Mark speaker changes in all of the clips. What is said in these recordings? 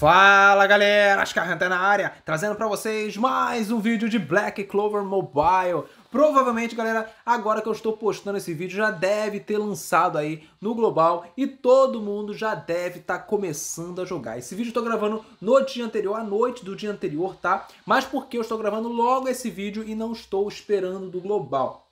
Speaker 1: Fala galera, Ascarranta é na área, trazendo para vocês mais um vídeo de Black Clover Mobile. Provavelmente, galera, agora que eu estou postando esse vídeo, já deve ter lançado aí no global e todo mundo já deve estar tá começando a jogar. Esse vídeo eu estou gravando no dia anterior, à noite do dia anterior, tá? Mas por que eu estou gravando logo esse vídeo e não estou esperando do global.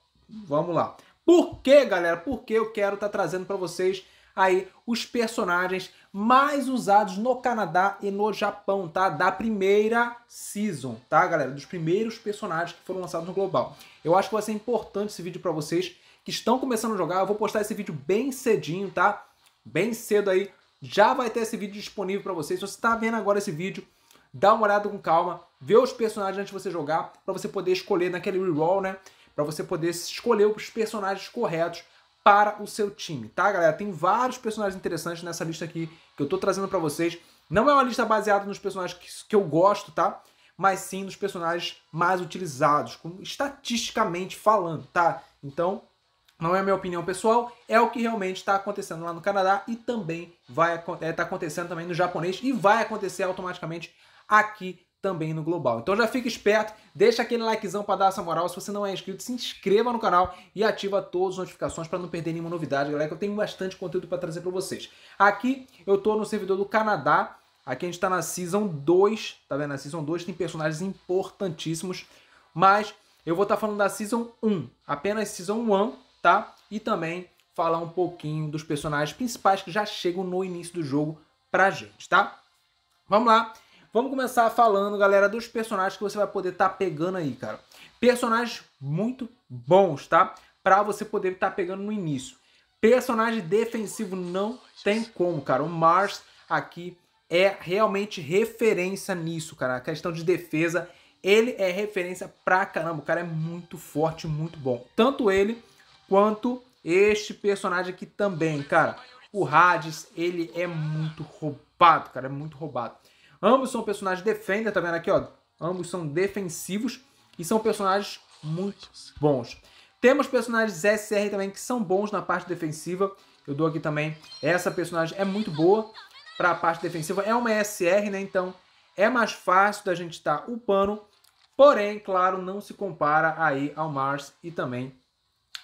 Speaker 1: Vamos lá. Por que, galera? Porque eu quero estar tá trazendo para vocês aí os personagens mais usados no Canadá e no Japão, tá? Da primeira season, tá, galera? Dos primeiros personagens que foram lançados no global. Eu acho que vai ser importante esse vídeo para vocês que estão começando a jogar. Eu vou postar esse vídeo bem cedinho, tá? Bem cedo aí. Já vai ter esse vídeo disponível para vocês. Se você está vendo agora esse vídeo, dá uma olhada com calma, vê os personagens antes de você jogar, para você poder escolher naquele reroll, né? Para você poder escolher os personagens corretos para o seu time, tá, galera? Tem vários personagens interessantes nessa lista aqui que eu tô trazendo para vocês. Não é uma lista baseada nos personagens que, que eu gosto, tá? Mas sim nos personagens mais utilizados, como, estatisticamente falando, tá? Então, não é a minha opinião pessoal, é o que realmente está acontecendo lá no Canadá e também vai estar é, tá acontecendo também no japonês e vai acontecer automaticamente aqui também no global. Então já fica esperto, deixa aquele likezão para dar essa moral. Se você não é inscrito, se inscreva no canal e ativa todas as notificações para não perder nenhuma novidade, galera, que eu tenho bastante conteúdo para trazer para vocês. Aqui eu tô no servidor do Canadá. Aqui a gente está na Season 2, tá vendo? Na Season 2 tem personagens importantíssimos, mas eu vou estar tá falando da Season 1, apenas Season 1, tá? E também falar um pouquinho dos personagens principais que já chegam no início do jogo pra gente, tá? Vamos lá. Vamos começar falando, galera, dos personagens que você vai poder estar tá pegando aí, cara. Personagens muito bons, tá? Para você poder estar tá pegando no início. Personagem defensivo não tem como, cara. O Mars aqui é realmente referência nisso, cara. A questão de defesa, ele é referência pra caramba. O cara é muito forte, muito bom. Tanto ele quanto este personagem aqui também, cara. O Hades, ele é muito roubado, cara. É muito roubado. Ambos são personagens defender, tá vendo aqui, ó? Ambos são defensivos e são personagens muito bons. Temos personagens SR também que são bons na parte defensiva. Eu dou aqui também. Essa personagem é muito boa para a parte defensiva. É uma SR, né? Então é mais fácil da gente estar tá upando. Porém, claro, não se compara aí ao Mars e também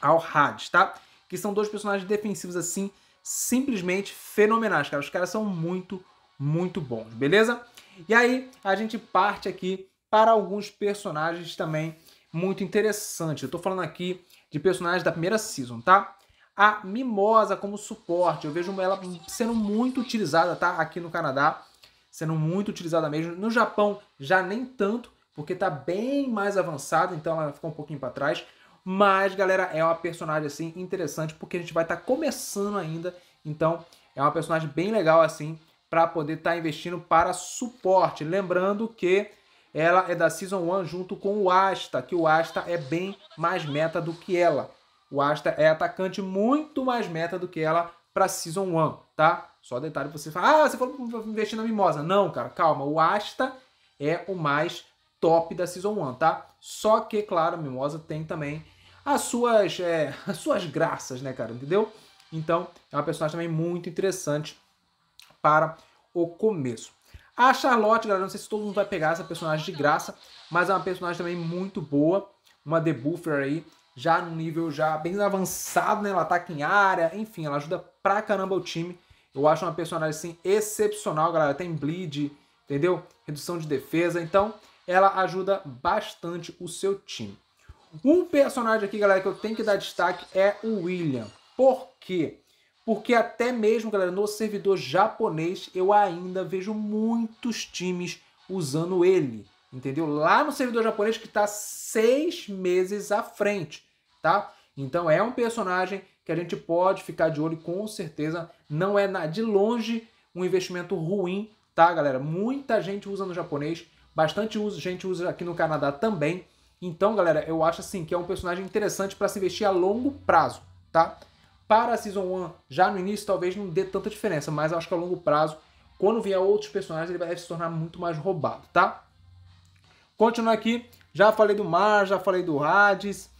Speaker 1: ao Hades, tá? Que são dois personagens defensivos assim simplesmente fenomenais, cara. Os caras são muito bons muito bons, beleza? E aí a gente parte aqui para alguns personagens também muito interessantes. Eu estou falando aqui de personagens da primeira season, tá? A Mimosa como suporte, eu vejo ela sendo muito utilizada, tá? Aqui no Canadá, sendo muito utilizada mesmo. No Japão já nem tanto, porque está bem mais avançada, então ela ficou um pouquinho para trás. Mas, galera, é uma personagem assim interessante, porque a gente vai estar tá começando ainda. Então, é uma personagem bem legal assim para poder estar tá investindo para suporte. Lembrando que ela é da Season 1 junto com o Asta, que o Asta é bem mais meta do que ela. O Asta é atacante muito mais meta do que ela para Season 1, tá? Só detalhe você fala, ah, você falou investir na Mimosa. Não, cara, calma. O Asta é o mais top da Season 1, tá? Só que, claro, a Mimosa tem também as suas, é, as suas graças, né, cara? Entendeu? Então, é uma personagem também muito interessante para o começo. A Charlotte, galera, não sei se todo mundo vai pegar essa personagem de graça, mas é uma personagem também muito boa, uma debuffer aí, já no nível já bem avançado, né? Ela tá ataca em área, enfim, ela ajuda pra caramba o time. Eu acho uma personagem, assim, excepcional, galera. Tem bleed, entendeu? Redução de defesa, então ela ajuda bastante o seu time. Um personagem aqui, galera, que eu tenho que dar destaque é o William. Por quê? Porque até mesmo, galera, no servidor japonês eu ainda vejo muitos times usando ele, entendeu? Lá no servidor japonês que está seis meses à frente, tá? Então é um personagem que a gente pode ficar de olho com certeza. Não é de longe um investimento ruim, tá, galera? Muita gente usa no japonês, bastante gente usa aqui no Canadá também. Então, galera, eu acho assim que é um personagem interessante para se investir a longo prazo, tá? Para a Season 1, já no início, talvez não dê tanta diferença, mas acho que a longo prazo, quando vier outros personagens, ele vai se tornar muito mais roubado, tá? Continuando aqui, já falei do Mar, já falei do Hades,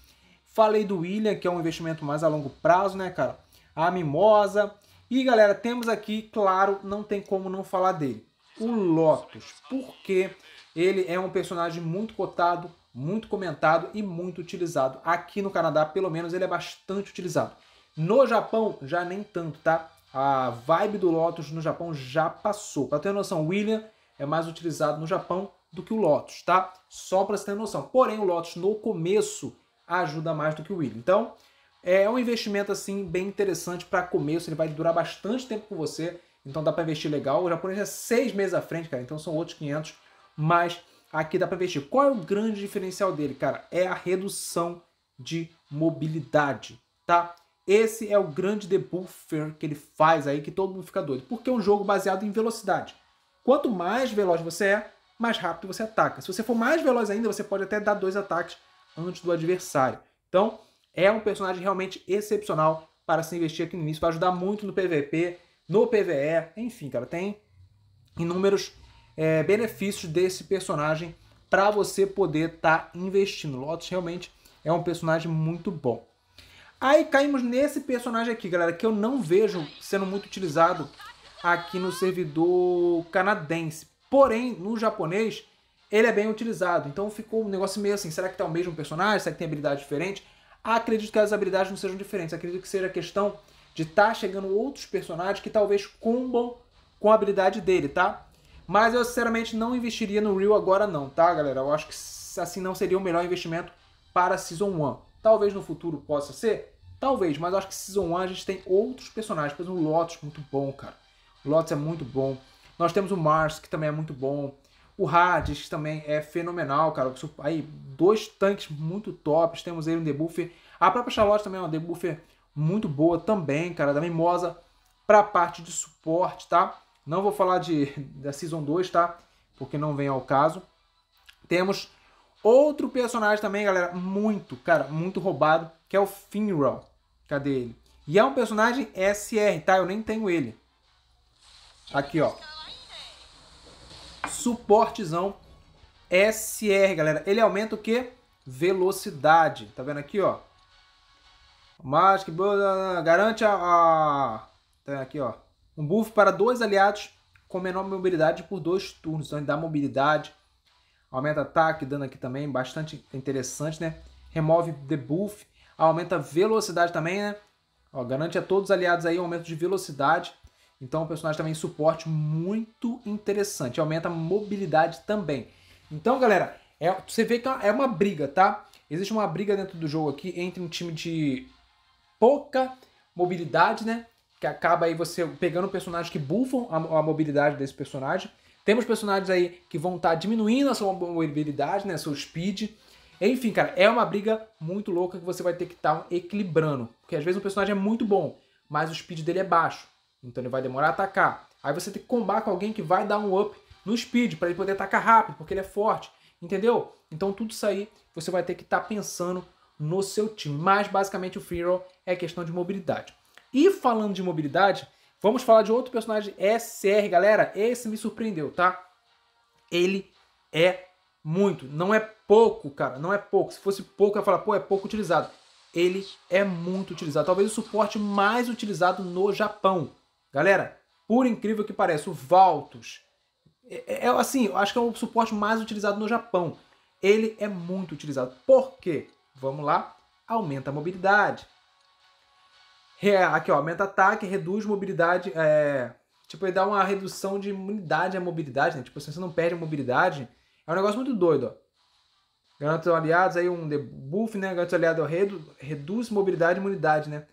Speaker 1: falei do William, que é um investimento mais a longo prazo, né, cara? A Mimosa. E, galera, temos aqui, claro, não tem como não falar dele. O Lotus, porque ele é um personagem muito cotado, muito comentado e muito utilizado. Aqui no Canadá, pelo menos, ele é bastante utilizado. No Japão, já nem tanto, tá? A vibe do Lotus no Japão já passou. Para ter noção, William é mais utilizado no Japão do que o Lotus, tá? Só para você ter noção. Porém, o Lotus no começo ajuda mais do que o William. Então, é um investimento assim bem interessante para começo. Ele vai durar bastante tempo com você. Então dá para investir legal. O japonês é seis meses à frente, cara. Então são outros 500. Mas aqui dá para investir. Qual é o grande diferencial dele, cara? É a redução de mobilidade, tá? Esse é o grande debuffer que ele faz aí, que todo mundo fica doido. Porque é um jogo baseado em velocidade. Quanto mais veloz você é, mais rápido você ataca. Se você for mais veloz ainda, você pode até dar dois ataques antes do adversário. Então, é um personagem realmente excepcional para se investir aqui no início. Vai ajudar muito no PVP, no PVE, enfim, cara. Tem inúmeros é, benefícios desse personagem para você poder estar tá investindo. Lotus realmente é um personagem muito bom. Aí caímos nesse personagem aqui, galera, que eu não vejo sendo muito utilizado aqui no servidor canadense. Porém, no japonês, ele é bem utilizado. Então ficou um negócio meio assim, será que tá o mesmo personagem? Será que tem habilidade diferente? Acredito que as habilidades não sejam diferentes. Acredito que seja questão de estar tá chegando outros personagens que talvez combam com a habilidade dele, tá? Mas eu sinceramente não investiria no Real agora não, tá, galera? Eu acho que assim não seria o melhor investimento para a Season 1. Talvez no futuro possa ser, Talvez, mas eu acho que Season 1 a gente tem outros personagens. Por exemplo, o Lotus, muito bom, cara. O Lotus é muito bom. Nós temos o Mars, que também é muito bom. O Hades, que também é fenomenal, cara. Aí, dois tanques muito tops. Temos aí um debuffer. A própria Charlotte também é uma debuffer muito boa também, cara. Da Mimosa pra parte de suporte, tá? Não vou falar de, da Season 2, tá? Porque não vem ao caso. Temos Outro personagem também, galera, muito, cara, muito roubado, que é o Finral. Cadê ele? E é um personagem SR, tá? Eu nem tenho ele. Aqui, ó. Suportezão SR, galera. Ele aumenta o quê? Velocidade. Tá vendo aqui, ó? Magic, garante a, a... Tá aqui, ó. Um buff para dois aliados com menor mobilidade por dois turnos. Então, ele dá mobilidade, aumenta ataque, dano aqui também, bastante interessante, né? Remove debuff, aumenta velocidade também, né? Ó, garante a todos os aliados aí um aumento de velocidade. Então o personagem também suporte muito interessante, aumenta a mobilidade também. Então, galera, é, você vê que é uma é briga, tá? Existe uma briga dentro do jogo aqui entre um time de pouca mobilidade, né? Que acaba aí você pegando personagens personagem que buffam a, a mobilidade desse personagem temos personagens aí que vão estar tá diminuindo a sua mobilidade, né? Seu speed. Enfim, cara, é uma briga muito louca que você vai ter que estar tá equilibrando. Porque às vezes o personagem é muito bom, mas o speed dele é baixo. Então ele vai demorar a atacar. Aí você tem que combar com alguém que vai dar um up no speed para ele poder atacar rápido, porque ele é forte. Entendeu? Então tudo isso aí você vai ter que estar tá pensando no seu time. Mas basicamente o free roll é questão de mobilidade. E falando de mobilidade, Vamos falar de outro personagem SR, galera. Esse me surpreendeu, tá? Ele é muito. Não é pouco, cara. Não é pouco. Se fosse pouco, eu ia falar, pô, é pouco utilizado. Ele é muito utilizado. Talvez o suporte mais utilizado no Japão. Galera, por incrível que pareça, o Valtus. É, é, é assim, eu acho que é o suporte mais utilizado no Japão. Ele é muito utilizado. Por quê? Vamos lá. Aumenta a mobilidade Aqui, ó, aumenta ataque, reduz mobilidade. É... Tipo, ele dá uma redução de imunidade à mobilidade, né? Tipo, se você não perde a mobilidade, é um negócio muito doido, ó. Garanta aliados aí um debuff, né? Garanta aliado redu reduz mobilidade e imunidade, né?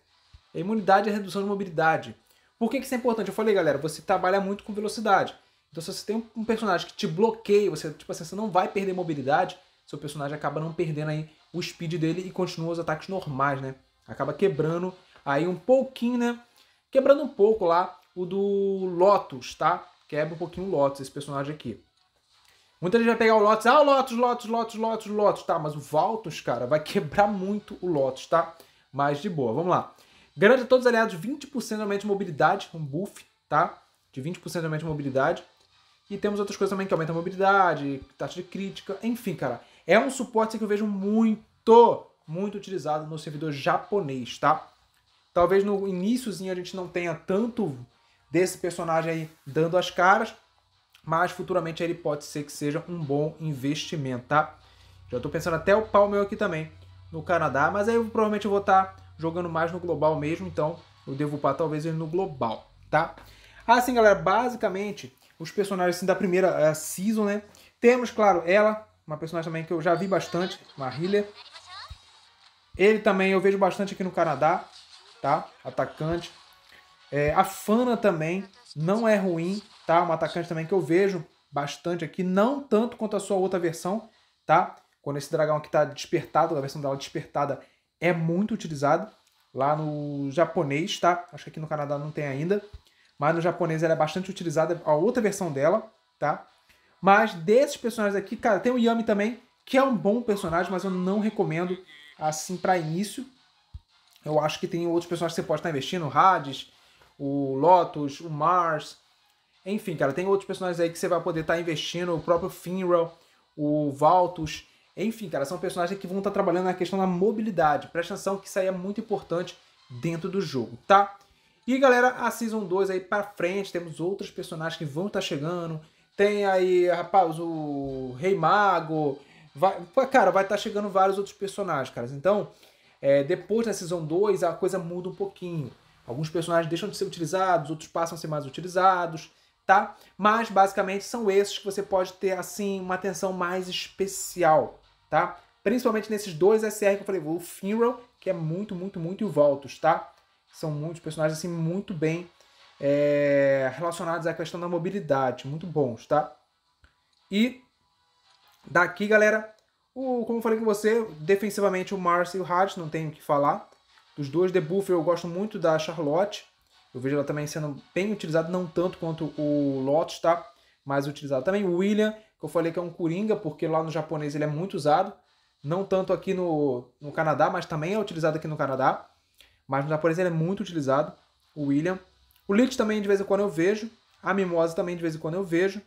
Speaker 1: A imunidade é a redução de mobilidade. Por que, que isso é importante? Eu falei, galera, você trabalha muito com velocidade. Então, se você tem um personagem que te bloqueia, você, tipo assim, você não vai perder mobilidade, seu personagem acaba não perdendo aí o speed dele e continua os ataques normais, né? Acaba quebrando aí um pouquinho, né? Quebrando um pouco lá o do Lotus, tá? Quebra um pouquinho o Lotus, esse personagem aqui. Muita gente vai pegar o Lotus, ah, o Lotus, Lotus, Lotus, Lotus, Lotus, tá? Mas o Valtus, cara, vai quebrar muito o Lotus, tá? Mas de boa, vamos lá. Garante a todos os aliados 20% de aumento de mobilidade, um buff, tá? De 20% de aumento de mobilidade. E temos outras coisas também que aumentam a mobilidade, taxa de crítica, enfim, cara. É um suporte que eu vejo muito, muito utilizado no servidor japonês, tá? Talvez no iníciozinho a gente não tenha tanto desse personagem aí dando as caras, mas futuramente ele pode ser que seja um bom investimento, tá? Já estou pensando até o pau meu aqui também no Canadá, mas aí eu, provavelmente eu vou estar tá jogando mais no global mesmo, então eu devo upar talvez ele no global, tá? Assim, galera, basicamente os personagens assim, da primeira uh, season, né? Temos, claro, ela, uma personagem também que eu já vi bastante, uma healer. Ele também eu vejo bastante aqui no Canadá tá? Atacante. É, a Fana também não é ruim, tá? Um atacante também que eu vejo bastante aqui, não tanto quanto a sua outra versão, tá? Quando esse dragão aqui tá despertado, a versão dela despertada é muito utilizado lá no japonês, tá? Acho que aqui no Canadá não tem ainda, mas no japonês ela é bastante utilizada, a outra versão dela, tá? Mas desses personagens aqui, cara, tem o Yami também, que é um bom personagem, mas eu não recomendo assim para início, eu acho que tem outros personagens que você pode estar investindo, o Hades, o Lotus, o Mars. Enfim, cara, tem outros personagens aí que você vai poder estar investindo, o próprio Finral, o Valtus. Enfim, cara, são personagens que vão estar trabalhando na questão da mobilidade. Presta atenção que isso aí é muito importante dentro do jogo, tá? E galera, a Season 2 aí pra frente, temos outros personagens que vão estar chegando. Tem aí, rapaz, o Rei Mago. Vai, cara, vai estar chegando vários outros personagens, cara. Então, é, depois da Season 2, a coisa muda um pouquinho. Alguns personagens deixam de ser utilizados, outros passam a ser mais utilizados, tá? Mas, basicamente, são esses que você pode ter, assim, uma atenção mais especial, tá? Principalmente nesses dois SR que eu falei, o Funeral, que é muito, muito, muito, e o tá? São muitos personagens, assim, muito bem é, relacionados à questão da mobilidade, muito bons, tá? E daqui, galera, o, como eu falei com você, defensivamente o Mars e o Hart, não tenho o que falar. Dos dois debuff eu gosto muito da Charlotte. Eu vejo ela também sendo bem utilizada, não tanto quanto o Lotus, tá? Mas utilizado também. O William, que eu falei que é um Coringa, porque lá no japonês ele é muito usado. Não tanto aqui no, no Canadá, mas também é utilizado aqui no Canadá. Mas no japonês ele é muito utilizado, o William. O Lich também de vez em quando eu vejo. A Mimosa também de vez em quando eu vejo.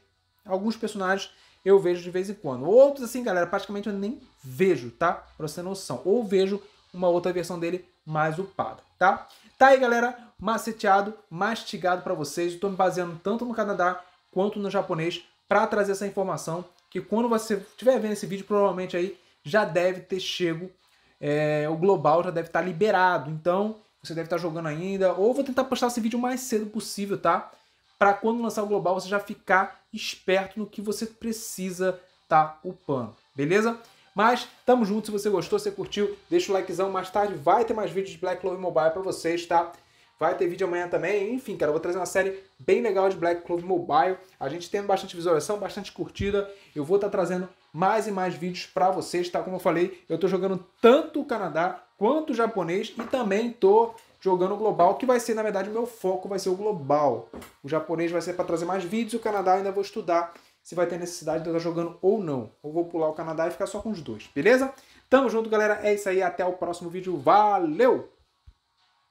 Speaker 1: Alguns personagens eu vejo de vez em quando. Outros, assim, galera, praticamente eu nem vejo, tá? Pra você ter noção. Ou vejo uma outra versão dele mais upada, tá? Tá aí, galera, maceteado, mastigado para vocês. Estou me baseando tanto no Canadá quanto no japonês para trazer essa informação que quando você estiver vendo esse vídeo, provavelmente aí já deve ter chego, é, o global já deve estar tá liberado. Então, você deve estar tá jogando ainda, ou vou tentar postar esse vídeo o mais cedo possível, tá? para quando lançar o global você já ficar esperto no que você precisa tá upando, beleza? Mas tamo junto, se você gostou, se curtiu, deixa o likezão, mais tarde vai ter mais vídeos de Black Clover Mobile para vocês, tá? Vai ter vídeo amanhã também. Enfim, cara, eu vou trazer uma série bem legal de Black Clover Mobile. A gente tendo bastante visualização, bastante curtida. Eu vou estar tá trazendo mais e mais vídeos para vocês, tá? Como eu falei, eu tô jogando tanto o Canadá quanto japonês e também tô jogando global, que vai ser, na verdade, meu foco vai ser o global. O japonês vai ser para trazer mais vídeos, o Canadá ainda vou estudar se vai ter necessidade de eu estar jogando ou não. Ou vou pular o Canadá e ficar só com os dois, beleza? Tamo junto, galera. É isso aí. Até o próximo vídeo. Valeu!